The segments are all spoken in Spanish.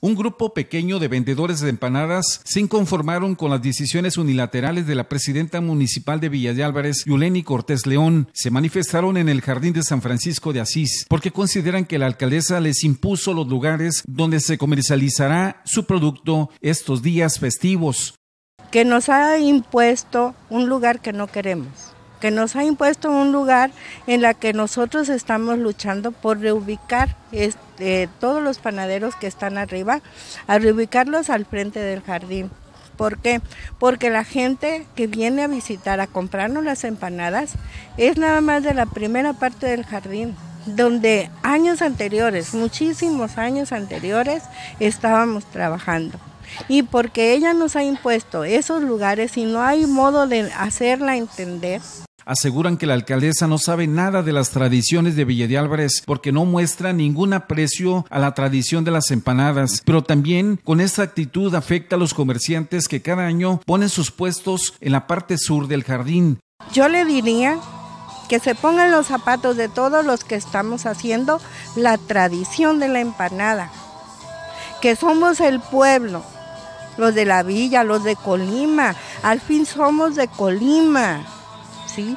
un grupo pequeño de vendedores de empanadas se inconformaron con las decisiones unilaterales de la presidenta municipal de Villa de Álvarez, Yuleni Cortés León. Se manifestaron en el Jardín de San Francisco de Asís porque consideran que la alcaldesa les impuso los lugares donde se comercializará su producto estos días festivos. Que nos ha impuesto un lugar que no queremos que nos ha impuesto un lugar en la que nosotros estamos luchando por reubicar este, todos los panaderos que están arriba, a reubicarlos al frente del jardín. ¿Por qué? Porque la gente que viene a visitar, a comprarnos las empanadas, es nada más de la primera parte del jardín, donde años anteriores, muchísimos años anteriores, estábamos trabajando y porque ella nos ha impuesto esos lugares y no hay modo de hacerla entender. Aseguran que la alcaldesa no sabe nada de las tradiciones de Villa de Álvarez porque no muestra ningún aprecio a la tradición de las empanadas, pero también con esta actitud afecta a los comerciantes que cada año ponen sus puestos en la parte sur del jardín. Yo le diría que se pongan los zapatos de todos los que estamos haciendo la tradición de la empanada, que somos el pueblo los de la villa, los de Colima. Al fin somos de Colima, ¿sí?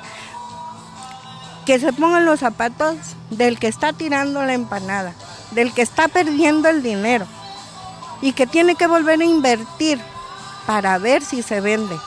Que se pongan los zapatos del que está tirando la empanada, del que está perdiendo el dinero y que tiene que volver a invertir para ver si se vende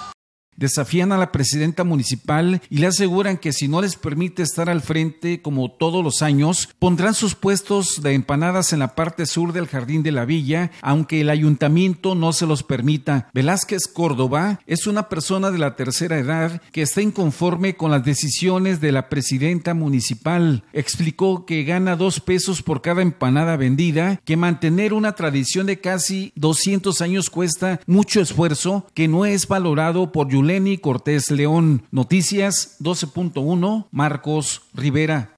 desafían a la presidenta municipal y le aseguran que si no les permite estar al frente como todos los años, pondrán sus puestos de empanadas en la parte sur del jardín de la villa, aunque el ayuntamiento no se los permita. Velázquez Córdoba es una persona de la tercera edad que está inconforme con las decisiones de la presidenta municipal. Explicó que gana dos pesos por cada empanada vendida, que mantener una tradición de casi 200 años cuesta mucho esfuerzo, que no es valorado por Yulé Lenny Cortés León. Noticias 12.1, Marcos Rivera.